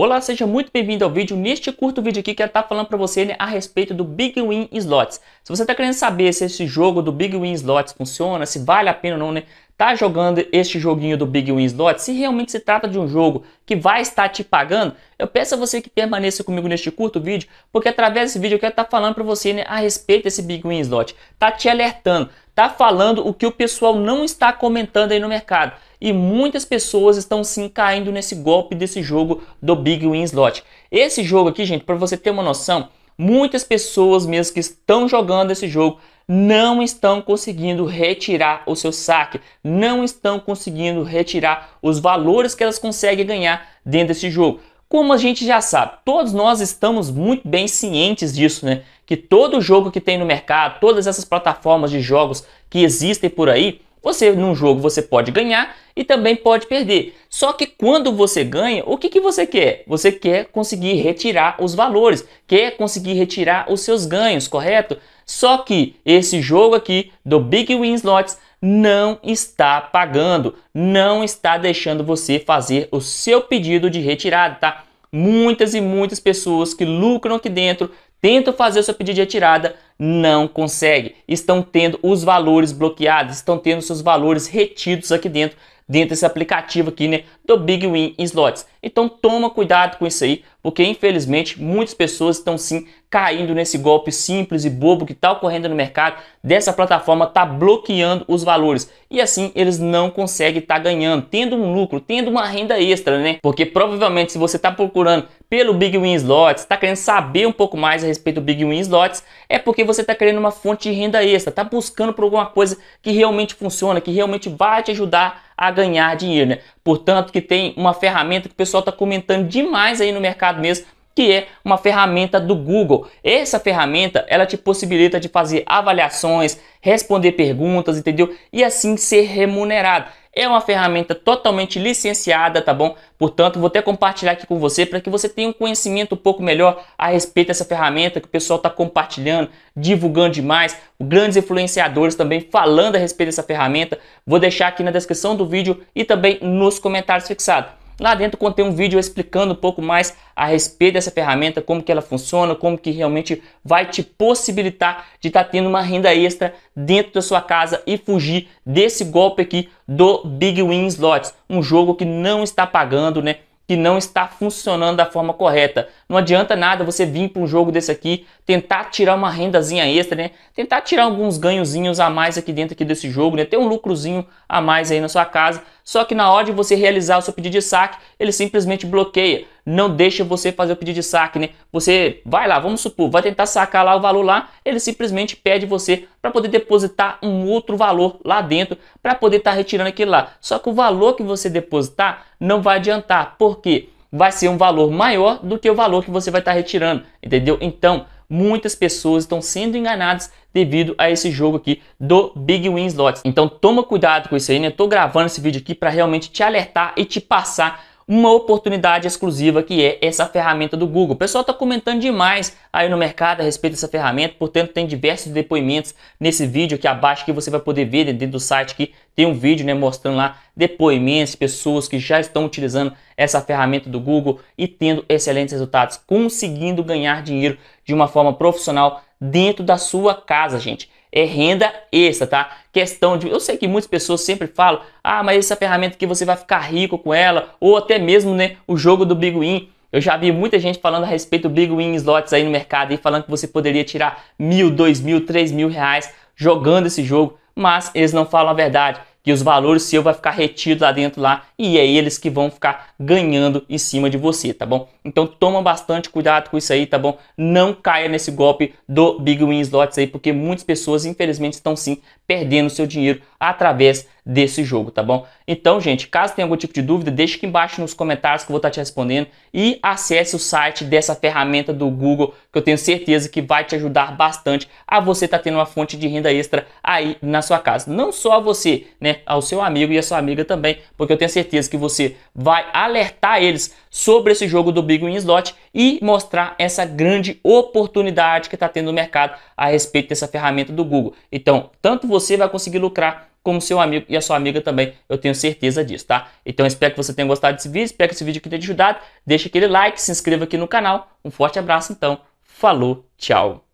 Olá, seja muito bem-vindo ao vídeo. Neste curto vídeo aqui quero estar tá falando para você né, a respeito do Big Win Slots. Se você está querendo saber se esse jogo do Big Win Slots funciona, se vale a pena ou não, né? Tá jogando este joguinho do Big Win Slots? Se realmente se trata de um jogo que vai estar te pagando, eu peço a você que permaneça comigo neste curto vídeo, porque através desse vídeo eu quero estar tá falando para você né, a respeito desse Big Win Slot. Tá te alertando, tá falando o que o pessoal não está comentando aí no mercado e muitas pessoas estão sim caindo nesse golpe desse jogo do Big Win Slot. Esse jogo aqui, gente, para você ter uma noção, muitas pessoas mesmo que estão jogando esse jogo não estão conseguindo retirar o seu saque, não estão conseguindo retirar os valores que elas conseguem ganhar dentro desse jogo. Como a gente já sabe, todos nós estamos muito bem cientes disso, né? Que todo jogo que tem no mercado, todas essas plataformas de jogos que existem por aí, você, num jogo, você pode ganhar e também pode perder. Só que quando você ganha, o que, que você quer? Você quer conseguir retirar os valores, quer conseguir retirar os seus ganhos, correto? Só que esse jogo aqui do Big Win Slots não está pagando, não está deixando você fazer o seu pedido de retirada, tá? Muitas e muitas pessoas que lucram aqui dentro tentam fazer o seu pedido de retirada, não consegue. Estão tendo os valores bloqueados, estão tendo seus valores retidos aqui dentro, dentro desse aplicativo aqui, né, do Big Win Slots. Então toma cuidado com isso aí, porque infelizmente muitas pessoas estão sim caindo nesse golpe simples e bobo que está ocorrendo no mercado, dessa plataforma está bloqueando os valores. E assim eles não conseguem estar tá ganhando, tendo um lucro, tendo uma renda extra, né? Porque provavelmente se você está procurando pelo Big Win Slots, está querendo saber um pouco mais a respeito do Big Win Slots, é porque você está querendo uma fonte de renda extra, está buscando por alguma coisa que realmente funciona, que realmente vai te ajudar a ganhar dinheiro, né? Portanto, que tem uma ferramenta que o pessoal está comentando demais aí no mercado mesmo, que é uma ferramenta do Google. Essa ferramenta, ela te possibilita de fazer avaliações, responder perguntas, entendeu? E assim ser remunerado. É uma ferramenta totalmente licenciada, tá bom? Portanto, vou até compartilhar aqui com você para que você tenha um conhecimento um pouco melhor a respeito dessa ferramenta que o pessoal está compartilhando, divulgando demais, grandes influenciadores também falando a respeito dessa ferramenta. Vou deixar aqui na descrição do vídeo e também nos comentários fixados. Lá dentro contém um vídeo explicando um pouco mais a respeito dessa ferramenta, como que ela funciona, como que realmente vai te possibilitar de estar tá tendo uma renda extra dentro da sua casa e fugir desse golpe aqui do Big Win Slots, um jogo que não está pagando, né? que não está funcionando da forma correta. Não adianta nada você vir para um jogo desse aqui, tentar tirar uma rendazinha extra, né? Tentar tirar alguns ganhozinhos a mais aqui dentro aqui desse jogo, né? Ter um lucrozinho a mais aí na sua casa, só que na hora de você realizar o seu pedido de saque, ele simplesmente bloqueia, não deixa você fazer o pedido de saque, né? Você vai lá, vamos supor, vai tentar sacar lá o valor lá, ele simplesmente pede você para poder depositar um outro valor lá dentro para poder estar tá retirando aquilo lá. Só que o valor que você depositar não vai adiantar, porque vai ser um valor maior do que o valor que você vai estar tá retirando, entendeu? Então, muitas pessoas estão sendo enganadas devido a esse jogo aqui do Big Win Slots. Então toma cuidado com isso aí, né? Eu tô gravando esse vídeo aqui para realmente te alertar e te passar uma oportunidade exclusiva que é essa ferramenta do Google. O pessoal está comentando demais aí no mercado a respeito dessa ferramenta, portanto tem diversos depoimentos nesse vídeo aqui abaixo que você vai poder ver dentro do site que tem um vídeo né, mostrando lá depoimentos, pessoas que já estão utilizando essa ferramenta do Google e tendo excelentes resultados, conseguindo ganhar dinheiro de uma forma profissional dentro da sua casa, gente é renda extra, tá? Questão de, eu sei que muitas pessoas sempre falam, ah, mas essa é ferramenta que você vai ficar rico com ela, ou até mesmo, né, o jogo do Big Win. Eu já vi muita gente falando a respeito do Big Win Slots aí no mercado e falando que você poderia tirar mil, dois mil, três mil reais jogando esse jogo, mas eles não falam a verdade que os valores seu vai ficar retido lá dentro lá e é eles que vão ficar ganhando em cima de você, tá bom? Então toma bastante cuidado com isso aí, tá bom? Não caia nesse golpe do Big Win Slots aí, porque muitas pessoas, infelizmente, estão sim perdendo seu dinheiro através desse jogo, tá bom? Então, gente, caso tenha algum tipo de dúvida, deixe aqui embaixo nos comentários que eu vou estar tá te respondendo e acesse o site dessa ferramenta do Google, que eu tenho certeza que vai te ajudar bastante a você estar tá tendo uma fonte de renda extra aí na sua casa. Não só a você, né, ao seu amigo e a sua amiga também, porque eu tenho certeza que você vai alertar eles sobre esse jogo do Big em slot e mostrar essa grande oportunidade que está tendo no mercado a respeito dessa ferramenta do Google. Então, tanto você vai conseguir lucrar como seu amigo e a sua amiga também, eu tenho certeza disso, tá? Então espero que você tenha gostado desse vídeo, espero que esse vídeo aqui tenha te ajudado, deixa aquele like, se inscreva aqui no canal, um forte abraço então, falou, tchau!